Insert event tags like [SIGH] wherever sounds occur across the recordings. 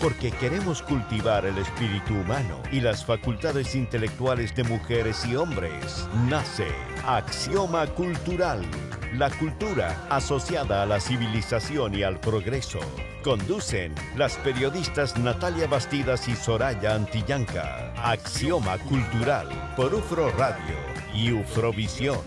porque queremos cultivar el espíritu humano y las facultades intelectuales de mujeres y hombres. Nace Axioma Cultural, la cultura asociada a la civilización y al progreso. Conducen las periodistas Natalia Bastidas y Soraya Antillanca. Axioma Cultural por UFRO Radio y Ufrovisión.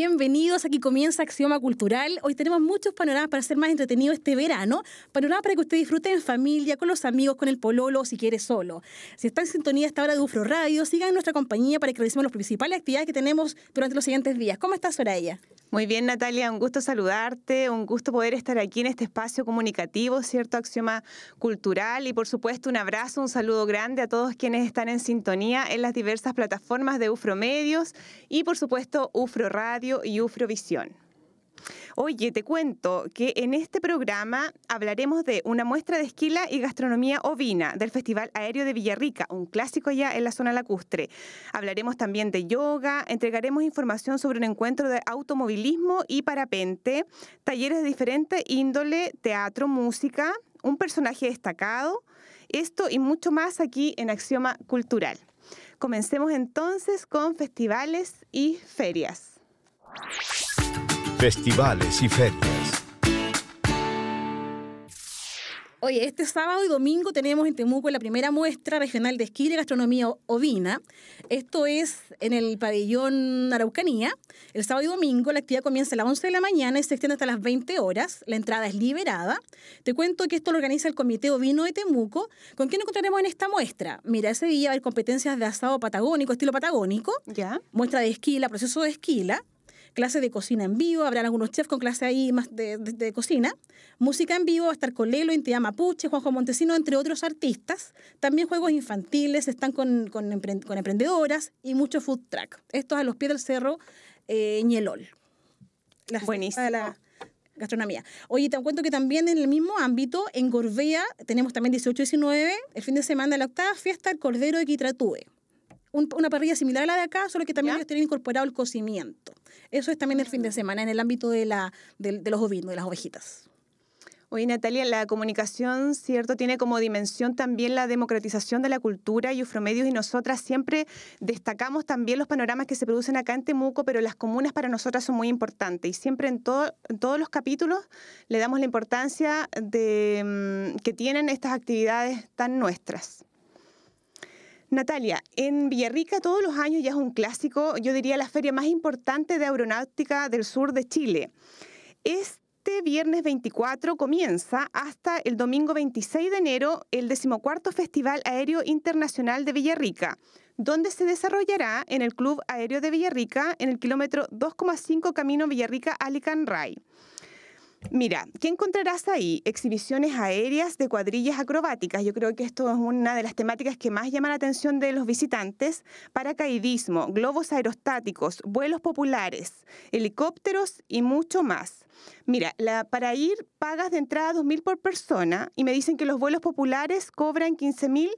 bienvenidos. Aquí comienza Axioma Cultural. Hoy tenemos muchos panoramas para ser más entretenido este verano. Panoramas para que usted disfrute en familia, con los amigos, con el pololo si quiere solo. Si está en sintonía esta hora de UFRO Radio, sigan nuestra compañía para que revisemos las principales actividades que tenemos durante los siguientes días. ¿Cómo estás, Soraya? Muy bien, Natalia, un gusto saludarte, un gusto poder estar aquí en este espacio comunicativo, ¿cierto? Axioma Cultural y por supuesto un abrazo, un saludo grande a todos quienes están en sintonía en las diversas plataformas de UFRO Medios y por supuesto UFRO Radio y Ufrovisión. Oye, te cuento que en este programa hablaremos de una muestra de esquila y gastronomía ovina del Festival Aéreo de Villarrica, un clásico ya en la zona lacustre. Hablaremos también de yoga, entregaremos información sobre un encuentro de automovilismo y parapente, talleres de diferente índole, teatro, música, un personaje destacado, esto y mucho más aquí en Axioma Cultural. Comencemos entonces con festivales y ferias. Festivales y ferias. Oye, este sábado y domingo tenemos en Temuco la primera muestra regional de esquí y gastronomía ovina. Esto es en el pabellón Araucanía. El sábado y domingo la actividad comienza a las 11 de la mañana y se extiende hasta las 20 horas. La entrada es liberada. Te cuento que esto lo organiza el Comité Ovino de Temuco. ¿Con quién encontraremos en esta muestra? Mira, ese día va a haber competencias de asado patagónico, estilo patagónico. Ya. Muestra de esquila, proceso de esquila clases de cocina en vivo, habrán algunos chefs con clase ahí más de, cocina, música en vivo, va a estar Colelo, Intiama Puche, Juanjo Montesino, entre otros artistas, también juegos infantiles, están con, emprendedoras y mucho food track. Esto es a los pies del cerro eh, Ñelol. La, Buenísimo. La, gastronomía. Oye, te cuento que también en el mismo ámbito, en Gorbea, tenemos también 18 y 19, el fin de semana la octava fiesta del Cordero de Quitratúe una parrilla similar a la de acá, solo que también ¿Ya? ellos tienen incorporado el cocimiento. Eso es también el fin de mm. semana en el ámbito de, la, los ovinos, de las ovejitas. Oye, Natalia, la comunicación, ¿cierto?, tiene como dimensión también la democratización de la cultura y Ufromedios y nosotras siempre destacamos también los panoramas que se producen acá en Temuco, pero las comunas para nosotras son muy importantes y siempre en, en todos los capítulos le damos la importancia de, mm, que tienen estas actividades tan nuestras. Natalia, en Villarrica todos los años ya es un clásico, yo diría la feria más importante de aeronáutica del sur de Chile. Este viernes 24 comienza hasta el domingo 26 de enero el decimocuarto Festival Aéreo Internacional de Villarrica, donde se desarrollará en el Club Aéreo de Villarrica en el kilómetro 2,5 Camino villarrica Ray. Mira, ¿qué encontrarás ahí? Exhibiciones aéreas de cuadrillas acrobáticas. Yo creo que esto es una de las temáticas que más llama la atención de los visitantes. Paracaidismo, globos aerostáticos, vuelos populares, helicópteros y mucho más. Mira, la, para ir pagas de entrada 2.000 por persona y me dicen que los vuelos populares cobran 15.000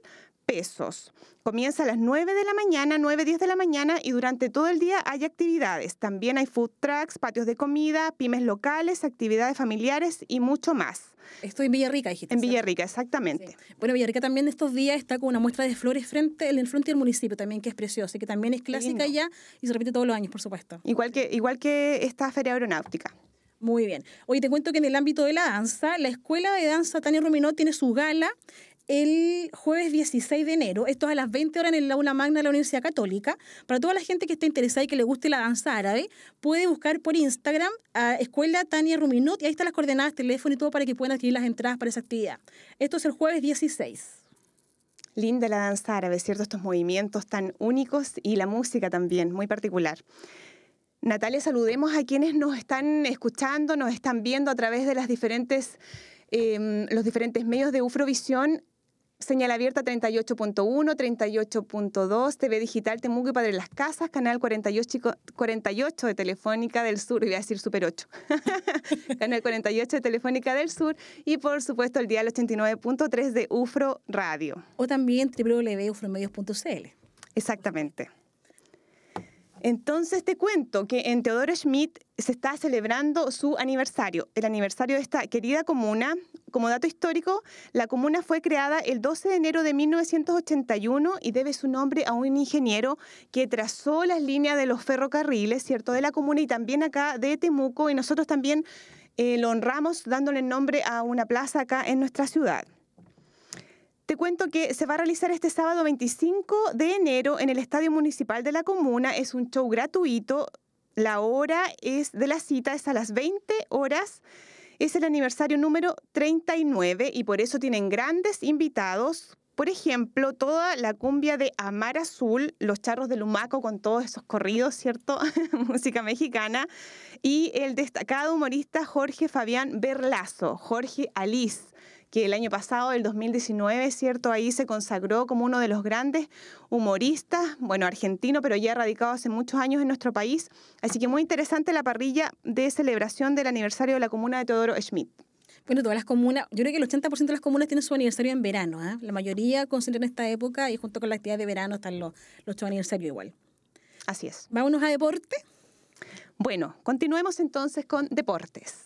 Comienza a las 9 de la mañana, 9, 10 de la mañana y durante todo el día hay actividades. También hay food trucks, patios de comida, pymes locales, actividades familiares y mucho más. Estoy en Villarrica, dijiste. En Villarrica, exactamente. Bueno, Villarrica también estos días está con una muestra de flores frente, al el frente del municipio también, que es preciosa, que también es clásica ya y se repite todos los años, por supuesto. Igual que, igual que esta feria aeronáutica. Muy bien. Hoy te cuento que en el ámbito de la danza, la Escuela de Danza Tania Ruminó tiene su gala el jueves 16 de enero, esto es a las 20 horas en el aula magna de la Universidad Católica. Para toda la gente que esté interesada y que le guste la danza árabe, puede buscar por Instagram a Escuela Tania Ruminut y ahí están las coordenadas, teléfono y todo para que puedan adquirir las entradas para esa actividad. Esto es el jueves 16. Linda la danza árabe, ¿cierto? Estos movimientos tan únicos y la música también, muy particular. Natalia, saludemos a quienes nos están escuchando, nos están viendo a través de las diferentes, em, los diferentes medios de Ufrovisión. Señal Abierta 38.1, 38.2, TV Digital Temuco y Padre Las Casas, Canal 48, 48 de Telefónica del Sur, iba a decir Super 8, [LAUGHS] Canal 48 de Telefónica del Sur y por supuesto el dial 89.3 de UFRO Radio. O también www.ufromedios.cl. Exactamente. Entonces te cuento que en Teodoro Schmidt se está celebrando su aniversario, el aniversario de esta querida comuna. Como dato histórico, la comuna fue creada el 12 de enero de 1981 y debe su nombre a un ingeniero que trazó las líneas de los ferrocarriles, ¿cierto?, de la comuna y también acá de Temuco y nosotros también eh, lo honramos dándole nombre a una plaza acá en nuestra ciudad. Te cuento que se va a realizar este sábado 25 de enero en el Estadio Municipal de la Comuna. Es un show gratuito. La hora es de la cita es a las 20 horas. Es el aniversario número 39 y por eso tienen grandes invitados. Por ejemplo, toda la cumbia de Amar Azul, Los Charros de Lumaco con todos esos corridos, ¿cierto? [LAUGHS] Música mexicana. Y el destacado humorista Jorge Fabián Berlazo, Jorge Alice que el año pasado, el 2019, ¿cierto? Ahí se consagró como uno de los grandes humoristas, bueno, argentino, pero ya radicado hace muchos años en nuestro país. Así que muy interesante la parrilla de celebración del aniversario de la comuna de Teodoro Schmidt. Bueno, todas las comunas, yo creo que el 80% de las comunas tienen su aniversario en verano, ¿ah? la mayoría concentra en esta época y junto con la actividad de verano están los, los aniversarios igual. Así es. Vámonos a deporte. Bueno, continuemos entonces con deportes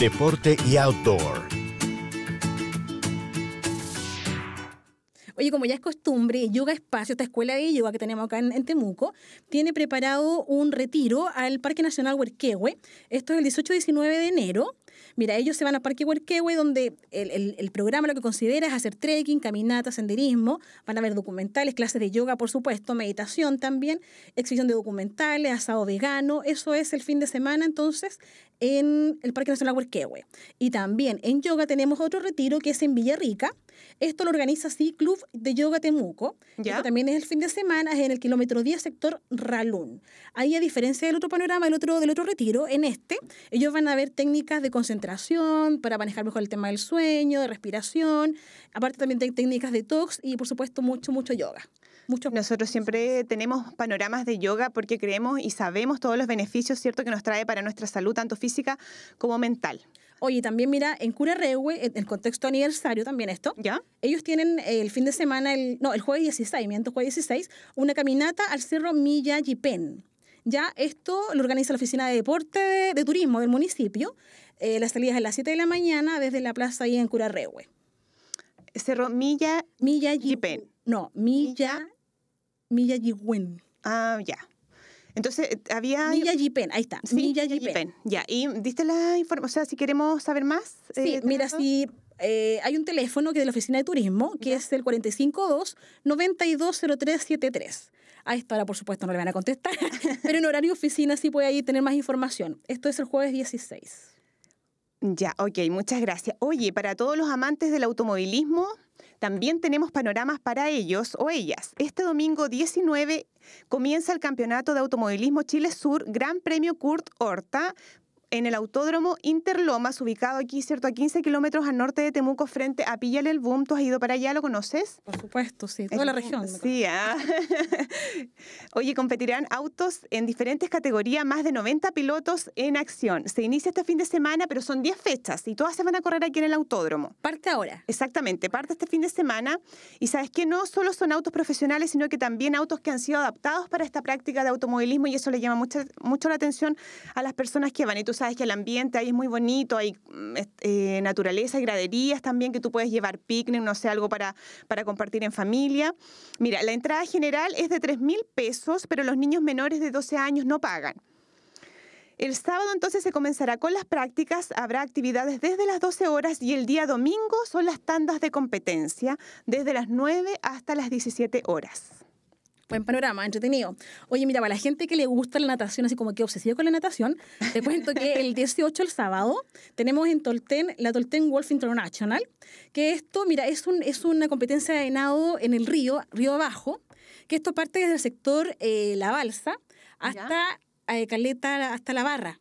deporte y outdoor. Oye, como ya es costumbre, Yoga Espacio, esta escuela de yoga que tenemos acá en, Temuco, tiene preparado un retiro al Parque Nacional Huerquehue. Esto es el 18-19 de enero. Mira, ellos se van al Parque Huerquehue, donde el, el, programa lo que considera es hacer trekking, caminata, senderismo. Van a ver documentales, clases de yoga, por supuesto, meditación también, exhibición de documentales, asado vegano. Eso es el fin de semana, entonces, en el Parque Nacional quehue Y también en yoga tenemos otro retiro que es en Villarrica, esto lo organiza así, Club de Yoga Temuco, que también es el fin de semana, es en el kilómetro 10 sector Ralún. Ahí, a diferencia del otro panorama, el otro, del otro retiro, en este, ellos van a ver técnicas de concentración para manejar mejor el tema del sueño, de respiración, aparte también hay técnicas de tox y, por supuesto, mucho, mucho yoga. Nosotros siempre tenemos panoramas de yoga porque creemos y sabemos todos los beneficios, ¿cierto?, que nos trae para nuestra salud, tanto física como mental. Oye, también mira, en Cura en el contexto aniversario también esto, ¿Ya? ellos tienen el fin de semana, el, no, el jueves 16, miento, jueves 16, una caminata al cerro Millayipen. Ya esto lo organiza la Oficina de Deporte de, Turismo del municipio. Eh, las salidas a las 7 de la mañana desde la plaza ahí en Cura Cerro Milla... Milla No, Milla... Ah, ya. Entonces, eh, había... Milla ahí está. Sí, Ya, y diste la información, o sea, si queremos saber más. Sí, eh, mira, si eh, hay un teléfono que es de la Oficina de Turismo, que es el 452-920373. A esta ahora, por supuesto, no le van a contestar, [LAUGHS] pero en horario oficina sí puede ahí tener más información. Esto es el jueves 16. Ya, ok, muchas gracias. Oye, para todos los amantes del automovilismo, también tenemos panoramas para ellos o ellas. Este domingo 19 comienza el Campeonato de Automovilismo Chile Sur Gran Premio Kurt Horta en el Autódromo Interlomas, ubicado aquí, ¿cierto? A 15 kilómetros al norte de Temuco, frente a Pilla el Boom. ¿Tú has ido para allá? ¿Lo conoces? Por supuesto, sí. Toda la región. Sí, ah. [LAUGHS] Oye, competirán autos en diferentes categorías, más de 90 pilotos en acción. Se inicia este fin de semana, pero son 10 fechas y todas se van a correr aquí en el Autódromo. Parte ahora. Exactamente, parte este fin de semana. Y sabes que no solo son autos profesionales, sino que también autos que han sido adaptados para esta práctica de automovilismo y eso le llama mucho, mucho la atención a las personas que van. Y tú sabes que el ambiente ahí es muy bonito, hay mm, eh, naturaleza y graderías también que tú puedes llevar picnic, no sé, algo para, para compartir en familia. Mira, la entrada general es de 3 mil pesos, pero los niños menores de 12 años no pagan. El sábado entonces se comenzará con las prácticas, habrá actividades desde las 12 horas y el día domingo son las tandas de competencia, desde las 9 hasta las 17 horas buen panorama, entretenido. Oye, mira, para la gente que le gusta la natación, así como que obsesiva con la natación, te [LAUGHS] cuento que el 18, el sábado, tenemos en Tolten la Tolten Wolf International, que esto, mira, es, un, es una competencia de nado en el río, río abajo, que esto parte desde el sector eh, La Balsa hasta eh, Caleta, hasta La Barra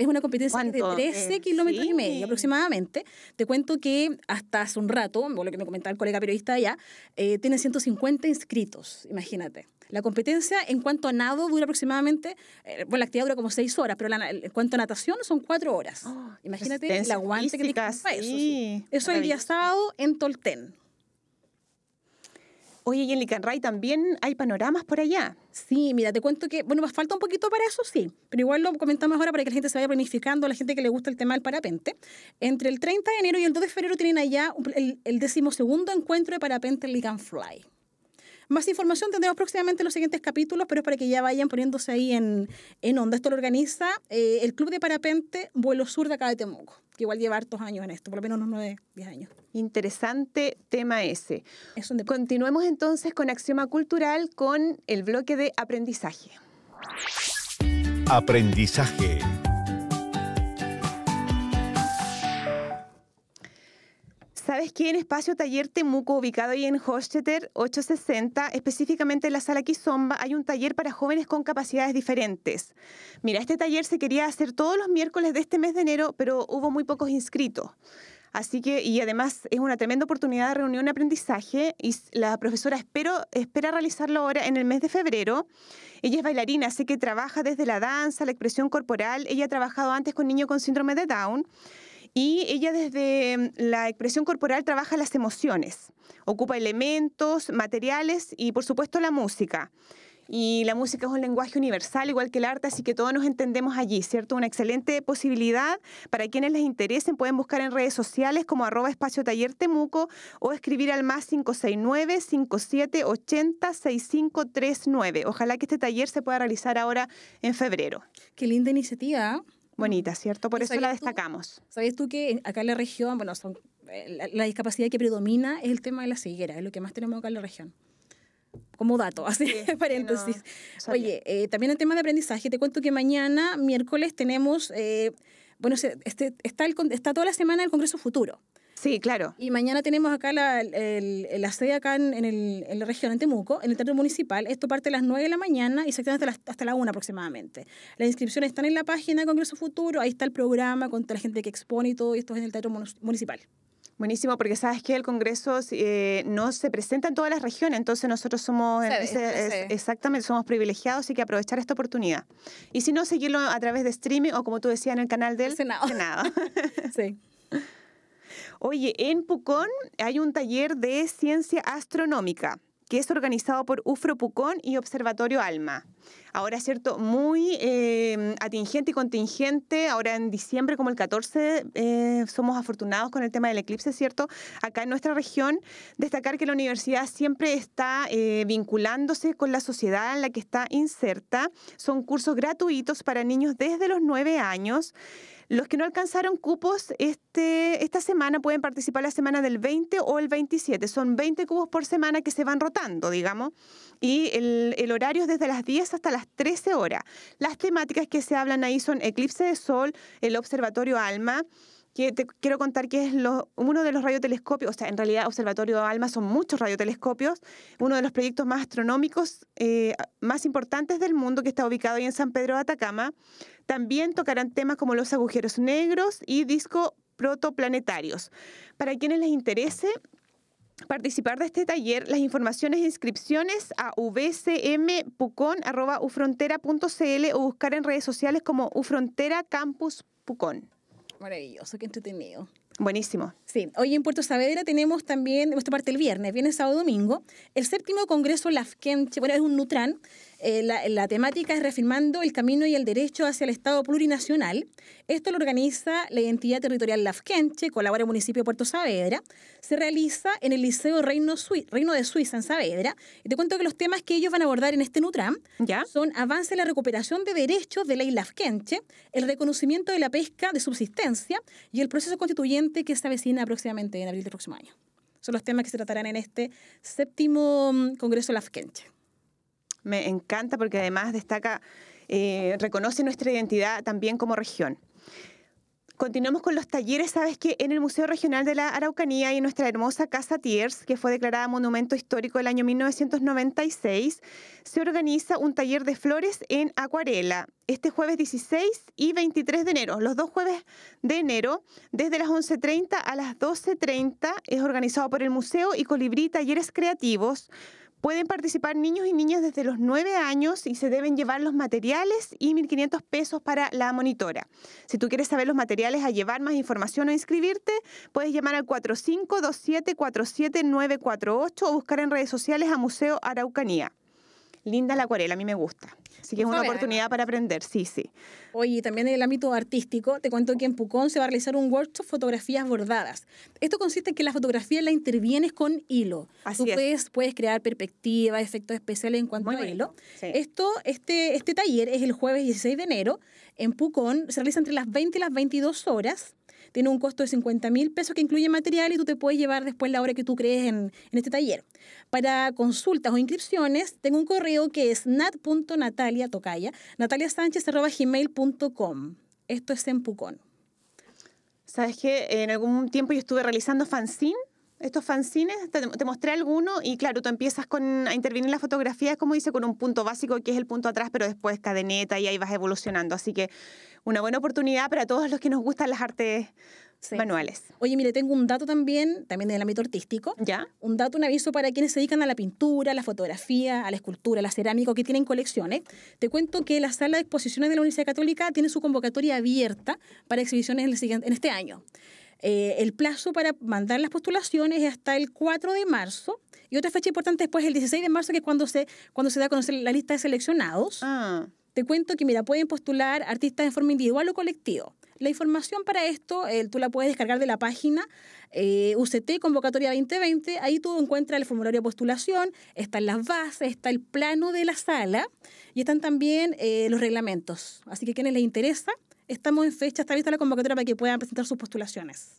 es una competencia de 13 eh, kilómetros y medio aproximadamente. Te cuento que hasta hace un rato, lo que me comentaba el colega periodista allá, eh, tiene 150 inscritos, imagínate. La competencia en cuanto a nado dura aproximadamente, eh, bueno, la actividad dura como seis horas, pero en cuanto a natación son cuatro horas. Oh, imagínate el aguante que te eso. Eso el día sábado en Tolten. Oye, y en Licanray también hay panoramas por allá. Sí, mira, te cuento que, bueno, más falta un poquito para eso, sí, pero igual lo comentamos ahora para que la gente se vaya planificando, la gente que le gusta el tema del parapente. Entre el 30 de enero y el 2 de febrero tienen allá el, el decimosegundo encuentro de parapente en Licanfly. Más información tendremos próximamente en los siguientes capítulos, pero es para que ya vayan poniéndose ahí en, en onda. Esto lo organiza eh, el Club de Parapente Vuelo Sur de acá de Temuco, que igual lleva hartos años en esto, por lo menos unos 9, 10 años. Interesante tema ese. Continuemos entonces con Axioma Cultural con el bloque de aprendizaje. Aprendizaje ¿Sabes qué? En Espacio Taller Temuco, ubicado ahí en Hosteter 860, específicamente en la sala Quizomba, hay un taller para jóvenes con capacidades diferentes. Mira, este taller se quería hacer todos los miércoles de este mes de enero, pero hubo muy pocos inscritos. Así que, y además es una tremenda oportunidad de reunión y aprendizaje y la profesora espero, espera realizarlo ahora en el mes de febrero. Ella es bailarina, así que trabaja desde la danza, la expresión corporal. Ella ha trabajado antes con niños con síndrome de Down. Y ella desde mm, la expresión corporal trabaja las emociones, ocupa elementos, materiales y por supuesto la música. Y la música es un lenguaje universal, igual que el arte, así que todos nos entendemos allí, ¿cierto? Una excelente posibilidad para quienes les interesen. Pueden buscar en redes sociales como arroba espacio taller Temuco o escribir al más 569-5780-6539. Ojalá que este taller se pueda realizar ahora en febrero. Qué linda iniciativa. ¿ah? bonita, ¿cierto? Por eso la destacamos. ¿Sabes tú que acá en la región, bueno, son, eh, la, discapacidad que predomina es el tema de la ceguera, es lo que más tenemos acá en la región? Como dato, [LAUGHS] así, paréntesis. Oye, eh, también el tema de aprendizaje, te cuento que mañana, miércoles, tenemos, eh, bueno, este, está, el, está toda la semana el Congreso Futuro. Sí, claro. Y mañana tenemos acá la, sede acá en, el, la región, en Temuco, en el Teatro Municipal. Esto parte a las 9 de la mañana y exactamente hasta hasta la 1 aproximadamente. Las inscripciones están en la página de Congreso Futuro, ahí está el programa con toda la gente que expone y todo, esto es en el Teatro Municipal. Buenísimo, porque sabes que el Congreso eh, no se presenta en todas las regiones, entonces nosotros somos, exactamente, somos privilegiados y que aprovechar esta oportunidad. Y si no, seguirlo a través de streaming o como tú decías en el canal del Senado. Senado. [LAUGHS] sí. [LAUGHS] Oye, en Pucón hay un taller de ciencia astronómica que es organizado por UFRO Pucón y Observatorio Alma. Ahora, ¿cierto? Muy eh, atingente y contingente. Ahora en diciembre, como el 14, eh, somos afortunados con el tema del eclipse, ¿cierto? Acá en nuestra región, destacar que la universidad siempre está eh, vinculándose con la sociedad en la que está inserta. Son cursos gratuitos para niños desde los 9 años. Los que no alcanzaron cupos este, esta semana pueden participar la semana del 20 o el 27. Son 20 cupos por semana que se van rotando, digamos. Y el, el horario es desde las 10 hasta las 13 horas. Las temáticas que se hablan ahí son eclipse de sol, el observatorio Alma, que te quiero contar que es uno de los radiotelescopios, o sea, en realidad Observatorio Alma son muchos radiotelescopios, uno de los proyectos más astronómicos eh, más importantes del mundo que está ubicado ahí en San Pedro de Atacama. También tocarán temas como los agujeros negros y disco protoplanetarios. Para quienes les interese, participar de este taller, las informaciones e inscripciones a vcmpucon.ufrontera.cl o buscar en redes sociales como Ufrontera Campus Maravilloso, qué entretenido. Buenísimo. Sí, hoy en Puerto Saavedra tenemos también, esta parte el viernes, viene sábado, domingo, el séptimo Congreso Lafkenche, bueno, es un Nutran, eh, la, temática es reafirmando el camino y el derecho hacia el Estado plurinacional. Esto lo organiza la identidad territorial Lafkenche, colabora el municipio de Puerto Saavedra. Se realiza en el Liceo Reino, de Suiza, en Saavedra. Y te cuento que los temas que ellos van a abordar en este Nutram ¿Ya? son avance en la recuperación de derechos de ley Lafkenche, el reconocimiento de la pesca de subsistencia y el proceso constituyente que se avecina aproximadamente en abril del próximo año. Son los temas que se tratarán en este séptimo mm, Congreso Lafkenche. Me encanta porque además destaca, eh, reconoce nuestra identidad también como región. Continuamos con los talleres. Sabes que en el Museo Regional de la Araucanía y en nuestra hermosa Casa Tiers, que fue declarada Monumento Histórico el año 1996, se organiza un taller de flores en acuarela este jueves 16 y 23 de enero. Los dos jueves de enero, desde las 11.30 a las 12.30, es organizado por el Museo y Colibrí Talleres Creativos Pueden participar niños y niñas desde los 9 años y se deben llevar los materiales y 1.500 pesos para la monitora. Si tú quieres saber los materiales, a llevar más información o inscribirte, puedes llamar al 4527 o buscar en redes sociales a Museo Araucanía linda la acuarela, a mí me gusta. Así que es una oportunidad para aprender, sí, sí. Oye, también en el ámbito artístico, te cuento que en Pucón se va a realizar un workshop fotografías bordadas. Esto consiste en que la fotografía la intervienes con hilo. Así Tú es. Puedes, puedes crear perspectivas, efectos especiales en cuanto a hilo. Esto, este, este taller es el jueves 16 de enero en Pucón, se realiza entre las 20 y las 22 horas tiene un costo de 50 mil pesos que incluye material y tú te puedes llevar después la hora que tú crees en, este taller. Para consultas o inscripciones, tengo un correo que es nat.nataliatocaya, nataliasánchez.gmail.com. Esto es en Pucón. ¿Sabes que En algún tiempo yo estuve realizando fanzine estos fanzines, te, mostré alguno y claro, tú empiezas con, a intervenir en la fotografía, como dice, con un punto básico que es el punto atrás, pero después cadeneta y ahí vas evolucionando. Así que una buena oportunidad para todos los que nos gustan las artes manuales. Oye, mire, tengo un dato también, también del ámbito artístico. Ya. Un dato, un aviso para quienes se dedican a la pintura, a la fotografía, a la escultura, a la cerámica, que tienen colecciones. Te cuento que la sala de exposiciones de la Universidad Católica tiene su convocatoria abierta para exhibiciones en, siguiente, en este año. Eh, el plazo para mandar las postulaciones es hasta el 4 de marzo. Y otra fecha importante después es el 16 de marzo, que es cuando se, cuando se da a conocer la lista de seleccionados. Ah te cuento que, mira, pueden postular artistas de forma individual o colectivo. La información para esto eh, tú la puedes descargar de la página eh, UCT Convocatoria 2020. Ahí tú encuentras el formulario de postulación, están las bases, está el plano de la sala y están también eh, los reglamentos. Así que quienes les interesa, estamos en fecha, está lista la convocatoria para que puedan presentar sus postulaciones.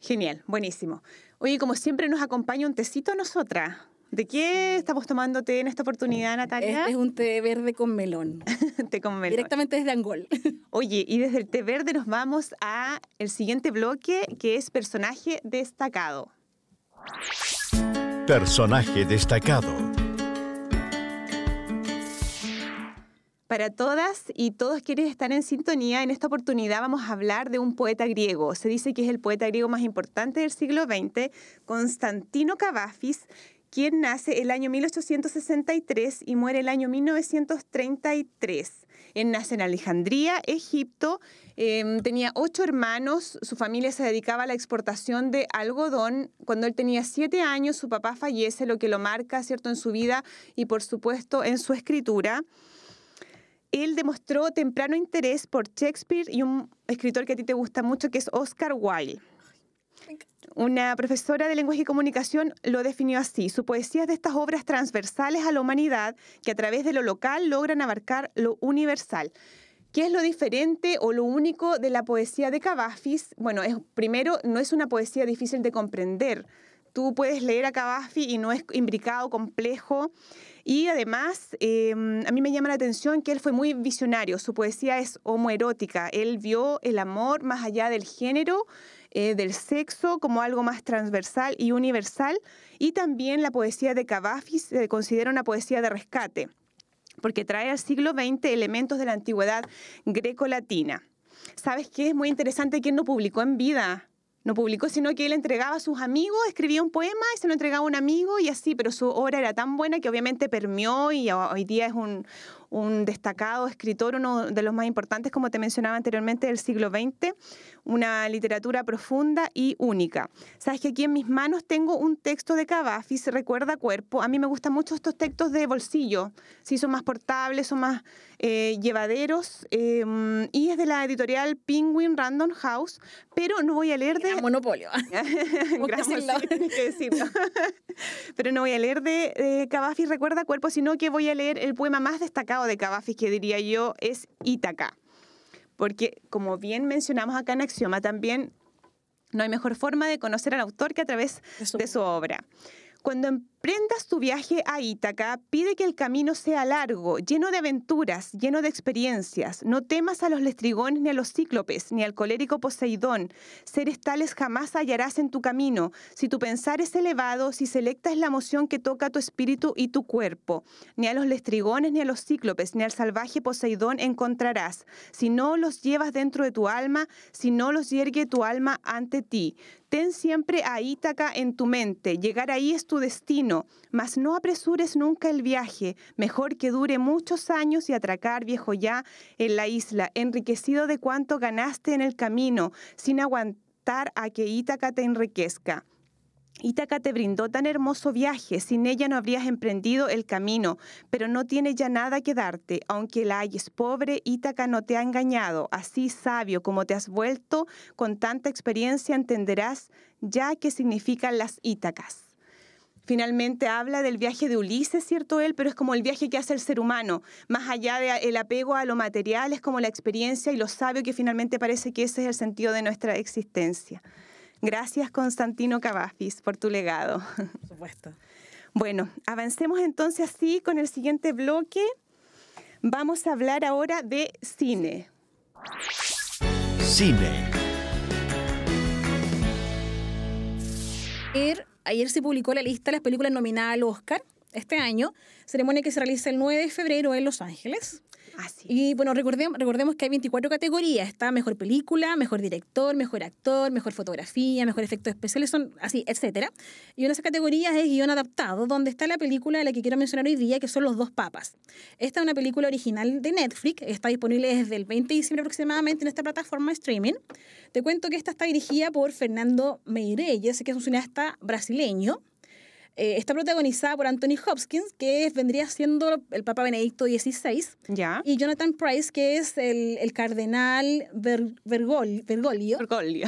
Genial, buenísimo. Oye, como siempre nos acompaña un tecito a nosotras. ¿De qué mm. estamos tomando té en esta oportunidad, Natalia? Este es un té verde con melón. [LAUGHS] té con melón. Directamente desde Angol. [LAUGHS] Oye, y desde el té verde nos vamos a el siguiente bloque, que es personaje destacado. Personaje destacado. Para todas y todos quieres estar en sintonía, en esta oportunidad vamos a hablar de un poeta griego. Se dice que es el poeta griego más importante del siglo XX, Constantino Cavafis, quien nace el año 1863 y muere el año 1933. Él nace en Alejandría, Egipto, em, tenía ocho hermanos, su familia se dedicaba a la exportación de algodón. Cuando él tenía siete años, su papá fallece, lo que lo marca, ¿cierto?, en su vida y por supuesto en su escritura. Él demostró temprano interés por Shakespeare y un escritor que a ti te gusta mucho, que es Oscar Wilde. Una profesora de lenguaje y comunicación lo definió así. Su poesía es de estas obras transversales a la humanidad que a través de lo local logran abarcar lo universal. ¿Qué es lo diferente o lo único de la poesía de Cavafis? Bueno, es, primero, no es una poesía difícil de comprender. Tú puedes leer a Cavafis y no es imbricado, complejo. Y además, em, a mí me llama la atención que él fue muy visionario. Su poesía es homoerótica. Él vio el amor más allá del género eh, del sexo como algo más transversal y universal. Y también la poesía de Cavafis se considera una poesía de rescate, porque trae al siglo XX elementos de la antigüedad greco-latina. ¿Sabes qué? Es muy interesante que no publicó en vida. No publicó, sino que él entregaba a sus amigos, escribía un poema y se lo entregaba a un amigo y así, pero su obra era tan buena que obviamente permeó y hoy día es un, un destacado escritor, uno de los más importantes, como te mencionaba anteriormente, del siglo XX, una literatura profunda y única. Sabes que aquí en mis manos tengo un texto de se Recuerda Cuerpo. A mí me gustan mucho estos textos de bolsillo, sí, son más portables, son más eh, llevaderos, em, y es de la editorial Penguin Random House, pero no voy a leer de... monopolio. [LAUGHS] [LAUGHS] que [LAUGHS] pero no voy a leer de Cavafy Recuerda Cuerpo, sino que voy a leer el poema más destacado o de Cavafis, que diría yo, es Ítaca. Porque, como bien mencionamos acá en Axioma, también no hay mejor forma de conocer al autor que a través de su obra. Cuando Prendas tu viaje a Ítaca, pide que el camino sea largo, lleno de aventuras, lleno de experiencias. No temas a los lestrigones ni a los cíclopes, ni al colérico Poseidón. Seres tales jamás hallarás en tu camino. Si tu pensar es elevado, si selecta es la emoción que toca tu espíritu y tu cuerpo. Ni a los lestrigones, ni a los cíclopes, ni al salvaje Poseidón encontrarás. Si no los llevas dentro de tu alma, si no los yergue tu alma ante ti. Ten siempre a Ítaca en tu mente. Llegar ahí es tu destino mas no apresures nunca el viaje, mejor que dure muchos años y atracar viejo ya en la isla, enriquecido de cuanto ganaste en el camino, sin aguantar a que Ítaca te enriquezca. Ítaca te brindó tan hermoso viaje, sin ella no habrías emprendido el camino, pero no tiene ya nada que darte, aunque la hayes pobre, Ítaca no te ha engañado, así sabio como te has vuelto, con tanta experiencia entenderás ya qué significan las Ítacas finalmente habla del viaje de Ulises, ¿cierto él? Pero es como el viaje que hace el ser humano, más allá del apego a lo material, es como la experiencia y lo sabio que finalmente parece que ese es el sentido de nuestra existencia. Gracias, Constantino Cavafis, por tu legado. Por supuesto. Bueno, avancemos entonces así con el siguiente bloque. Vamos a hablar ahora de cine. Cine. Er ayer se publicó la lista de las películas nominadas al Oscar este año, ceremonia que se realiza el 9 de febrero en Los Ángeles. Ah, y bueno, recordemos, que hay 24 categorías. Está mejor película, mejor director, mejor actor, mejor fotografía, mejor efectos especiales, son así, etcétera. Y una de esas categorías es guión adaptado, donde está la película a la que quiero mencionar hoy día, que son Los Dos Papas. Esta es una película original de Netflix, está disponible desde el 20 de diciembre aproximadamente en esta plataforma de streaming. Te cuento que esta está dirigida por Fernando Meirelles, que es un cineasta brasileño eh, está protagonizada por Anthony Hopkins, que vendría siendo el Papa Benedicto XVI, y Jonathan Price, que es el, cardenal Bergoglio, Bergoglio,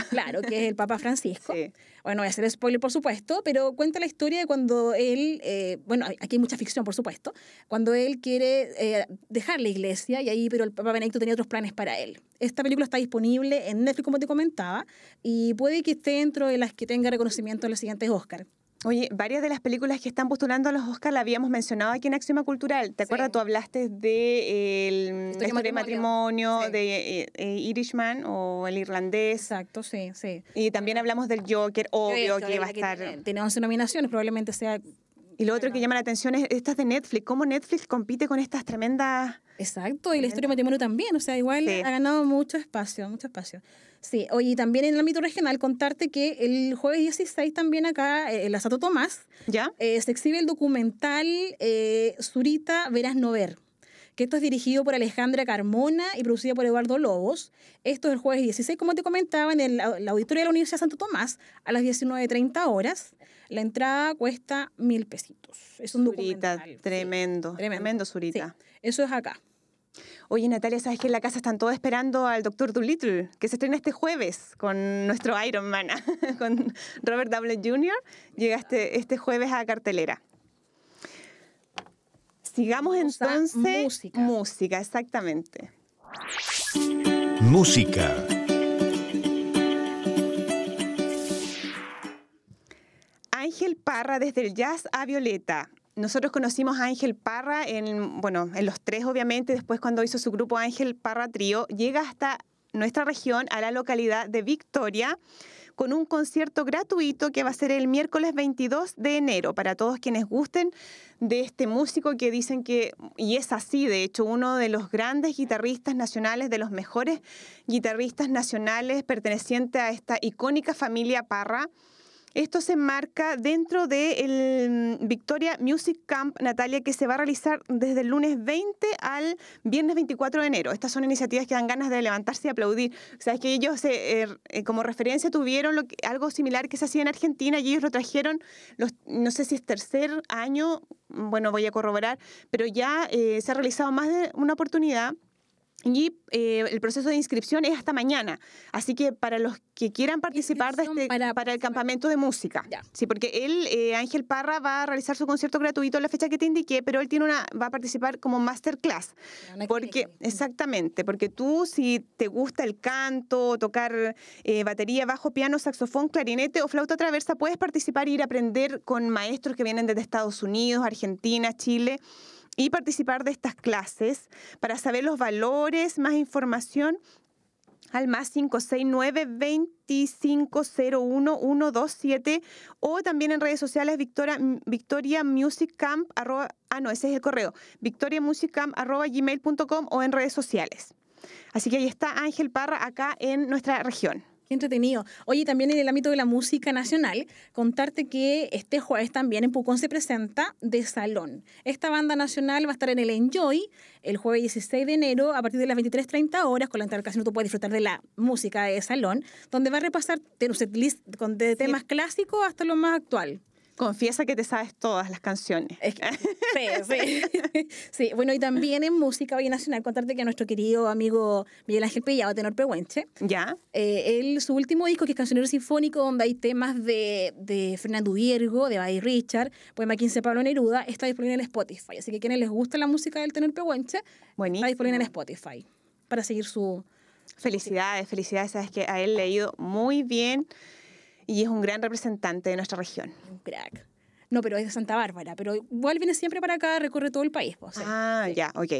claro, que es el Papa Francisco. [LAUGHS] Bueno, voy a hacer spoiler, por supuesto, pero cuenta la historia de cuando él, eh, bueno, aquí hay mucha ficción, por supuesto, cuando él quiere eh, dejar la iglesia, y ahí, pero el Papa Benedicto tenía otros planes para él. Esta película está disponible en Netflix, como te comentaba, y puede que esté dentro de las que tenga reconocimiento en los siguientes Oscars. Oye, varias de las películas que están postulando a los Oscars la habíamos mencionado aquí en Axioma Cultural. ¿Te acuerdas? Tú hablaste de el, Historia de Matrimonio, eh, de eh, Irishman o El Irlandés. Exacto, sí, sí. Y también hablamos del Joker, obvio que va a estar... Tiene 11 nominaciones, probablemente sea y lo otro que llama la atención es estas de Netflix, cómo Netflix compite con estas tremendas... Exacto, y la historia de matrimonio también, o sea, igual ha ganado mucho espacio, mucho espacio. Sí, oye, y también en el ámbito regional contarte que el jueves 16 también acá eh, en la Santo Tomás ¿Ya? Eh, se exhibe el documental eh, Zurita Verás No Ver que esto es dirigido por Alejandra Carmona y producido por Eduardo Lobos. Esto es el jueves 16, como te comentaba, en la auditoría de la Universidad de Santo Tomás a las 19.30 horas. La entrada cuesta mil pesitos. Es un documental. Tremendo, tremendo, Zurita. eso es acá. Oye, Natalia, sabes que en la casa están todos esperando al Doctor Dolittle, que se estrena este jueves con nuestro Iron Man, [LAUGHS] con Robert W. Jr. Llegaste este jueves a cartelera. Sigamos entonces. Música. Música, exactamente. Música. Ángel Parra desde el jazz a Violeta, nosotros conocimos a Ángel Parra en, bueno, en los tres obviamente, después cuando hizo su grupo Ángel Parra Trío, llega hasta nuestra región, a la localidad de Victoria, con un concierto gratuito que va a ser el miércoles 22 de enero para todos quienes gusten de este músico que dicen que, y es así, de hecho, uno de los grandes guitarristas nacionales, de los mejores guitarristas nacionales perteneciente a esta icónica familia Parra esto se enmarca dentro del mm, Victoria Music Camp, Natalia, que se va a realizar desde el lunes 20 al viernes 24 de enero. Estas son iniciativas que dan ganas de levantarse y aplaudir. O sea, es que ellos eh, er, eh, como referencia tuvieron algo similar que se hacía en Argentina y ellos lo trajeron, no sé si es tercer año, mm, bueno, voy a corroborar, pero ya eh, se ha realizado más de una oportunidad y eh, el proceso de inscripción es hasta mañana. Así que para los que quieran participar de este, para, el campamento de música. Sí, porque él, eh, Ángel Parra, va a realizar su concierto gratuito en la fecha que te indiqué, pero él tiene una, va a participar como masterclass. porque, exactamente, porque tú si te gusta el canto, tocar eh, batería, bajo, piano, saxofón, clarinete o flauta traversa, puedes participar e ir a aprender con maestros que vienen desde Estados Unidos, Argentina, Chile y participar de estas clases. Para saber los valores, más información, al más 569-2501-127 o también en redes sociales Victoria, Victoria Music Camp, arroba, ah no, ese es el correo, gmail.com o en redes sociales. Así que ahí está Ángel Parra acá en nuestra región entretenido. Oye, también en el ámbito de la música nacional, contarte que este jueves también en Pucón se presenta De Salón. Esta banda nacional va a estar en el Enjoy el jueves 16 de enero a partir de las 23.30 horas. Con la entrada tú puedes disfrutar de la música de Salón, donde va a repasar de, temas clásicos hasta lo más actual. Confiesa que te sabes todas las canciones. [LAUGHS] sí, sí. [LAUGHS] sí. Bueno, y también en música, bien Nacional, contarte que nuestro querido amigo Miguel Ángel Pellado, tenor pehuenche, ya. Eh, él, su último disco, que es Cancionero Sinfónico, donde hay temas de, Fernando Viergo, de Buddy Richard, poema 15 Pablo Neruda, está disponible en Spotify. Así que quienes les gusta la música del tenor pehuenche, está disponible en Spotify para seguir su... Felicidades, felicidades. Sabes que a él le leído muy bien y es un gran representante de nuestra región. crack. No, pero es de Santa Bárbara, pero igual viene siempre para acá, recorre todo el país. Pues, ah, ya, ok.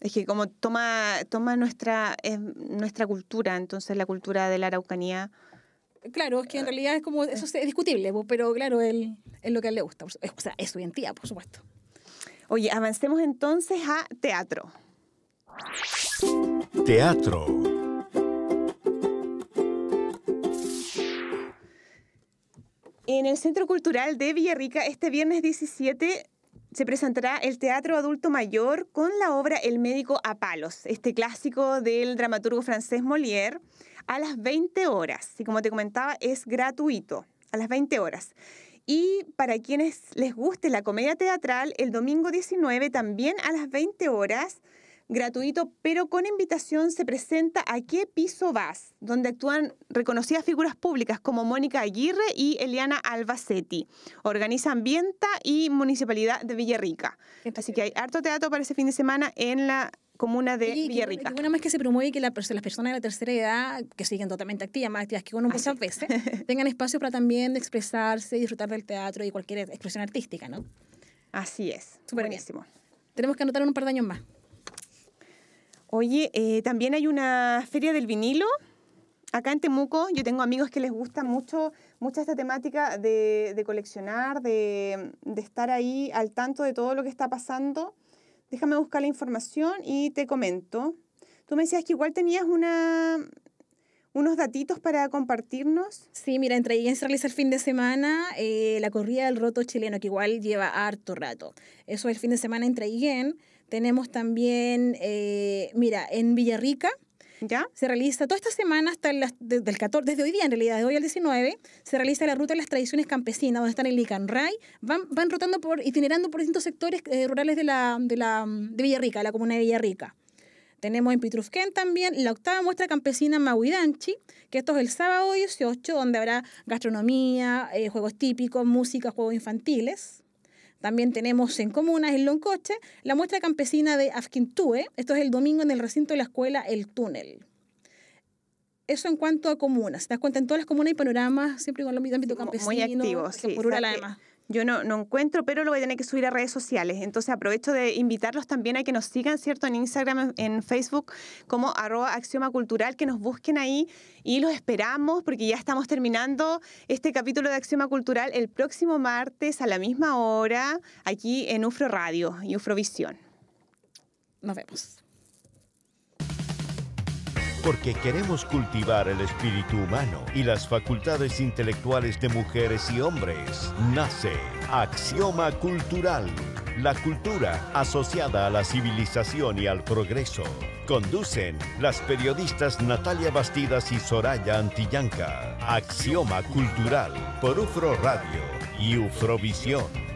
Es que como toma, toma nuestra, nuestra cultura, entonces la cultura de la Araucanía. Claro, es que en eh, realidad es como, eso es eh. discutible, pues, pero claro, él es lo que a él le gusta, o sea, es su identidad, por supuesto. Oye, avancemos entonces a teatro. Teatro. En el Centro Cultural de Villarrica, este viernes 17, se presentará el Teatro Adulto Mayor con la obra El médico a palos, este clásico del dramaturgo francés Molière, a las 20 horas. Y como te comentaba, es gratuito, a las 20 horas. Y para quienes les guste la comedia teatral, el domingo 19 también a las 20 horas gratuito, pero con invitación se presenta a qué piso vas, donde actúan reconocidas figuras públicas como Mónica Aguirre y Eliana Albacetti. Organiza Ambienta y Municipalidad de Villarrica. Así que hay harto teatro para ese fin de semana en la comuna de y, Villarrica. bueno más que se promueve que las personas de la tercera edad, que siguen totalmente activas, más activas que uno muchas veces, [LAUGHS] tengan espacio para también expresarse, disfrutar del teatro y cualquier expresión artística, ¿no? Así es. Súper Buenísimo. Tenemos que anotar un par de años más. Oye, eh, también hay una feria del vinilo acá en Temuco yo tengo amigos que les gusta mucho, mucho esta temática de, coleccionar, de, estar ahí al tanto de todo lo que está pasando. Déjame buscar la información y te comento. Tú me decías que igual tenías unos datitos para compartirnos. Sí, mira, entre ellas se realiza el fin de semana eh, la corrida del roto chileno, que igual lleva harto rato. Eso es el fin de semana entre Iguén. Tenemos también, eh, mira, en Villarrica. ¿Ya? Se realiza toda esta semana hasta desde, el 14, desde hoy día en realidad, de hoy al 19, se realiza la ruta de las tradiciones campesinas, donde están el Icanray, van, van rotando por, itinerando por distintos sectores eh, rurales de la, de la de Villarrica, la comuna de Villarrica. Tenemos en Pitrufquén también la octava muestra campesina Mahuidanchi, que esto es el sábado 18, donde habrá gastronomía, eh, juegos típicos, música, juegos infantiles. También tenemos en Comunas, en Loncoche, la muestra campesina de Afquintúe. Esto es el domingo en el recinto de la escuela El Túnel. Eso en cuanto a comunas. ¿Te das cuenta? En todas las comunas hay panoramas, siempre con el ámbito campesino. Muy activos, sí yo no, no encuentro, pero lo voy a tener que subir a redes sociales. Entonces aprovecho de invitarlos también a que nos sigan, ¿cierto? En Instagram, en Facebook, como arroba axioma cultural, que nos busquen ahí y los esperamos porque ya estamos terminando este capítulo de Axioma Cultural el próximo martes a la misma hora aquí en UFRO Radio y UFROVisión. Nos vemos porque queremos cultivar el espíritu humano y las facultades intelectuales de mujeres y hombres. Nace Axioma Cultural, la cultura asociada a la civilización y al progreso. Conducen las periodistas Natalia Bastidas y Soraya Antillanca. Axioma Cultural por UFRO Radio y UFROVisión.